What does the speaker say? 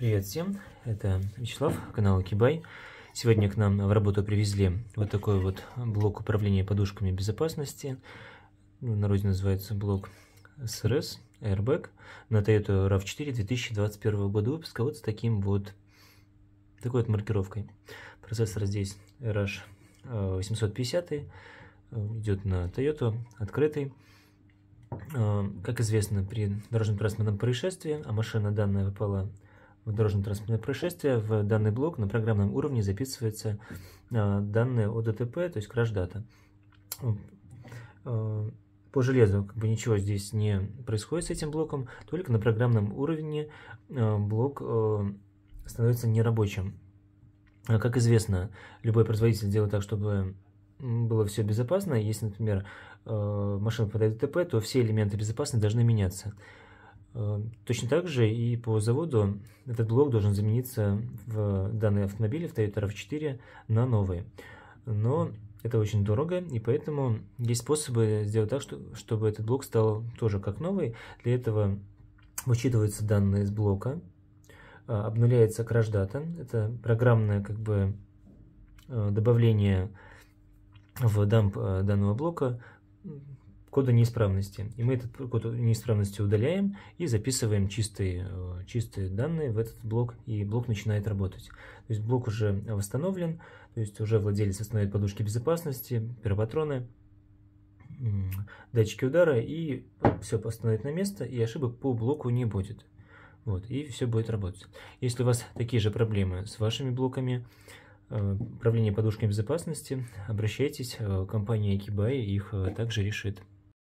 Привет всем, это Вячеслав, канал Кибай. Сегодня к нам в работу привезли вот такой вот блок управления подушками безопасности. В ну, народе называется блок СРС, Airbag, на Toyota RAV4 2021 года выпуска вот с таким вот, такой вот маркировкой. Процессор здесь RH850, а, идет на Toyota, открытый. А, как известно, при дорожно-транспортном происшествии, а машина данная попала в дорожно-транспортное происшествие, в данный блок на программном уровне записываются э, данные о ДТП, то есть краш-дата. Э, по железу как бы ничего здесь не происходит с этим блоком, только на программном уровне э, блок становится нерабочим. А как известно, любой производитель делает так, чтобы было все безопасно. Если, например, машина попадает в ДТП, то все элементы безопасности должны меняться. Эм, точно так же и по заводу этот блок должен замениться в данные автомобили, в Toyota RAV4, на новые. Но это очень дорого, и поэтому есть способы сделать так, что, чтобы этот блок стал тоже как новый. Для этого учитываются данные из блока, э, обнуляется краждата, это программное как бы э, добавление в дамп э, данного блока кода неисправности. И мы этот код неисправности удаляем и записываем чистые, э, чистые данные в этот блок, и блок начинает работать. То есть блок уже восстановлен, то есть уже владелец восстановит подушки безопасности, пиропатроны, датчики удара, и все поставит на место, и ошибок по блоку не будет. Вот, и все будет работать. Если у вас такие же проблемы с вашими блоками, э, управление подушками безопасности, обращайтесь, э, компания Акибай их также решит.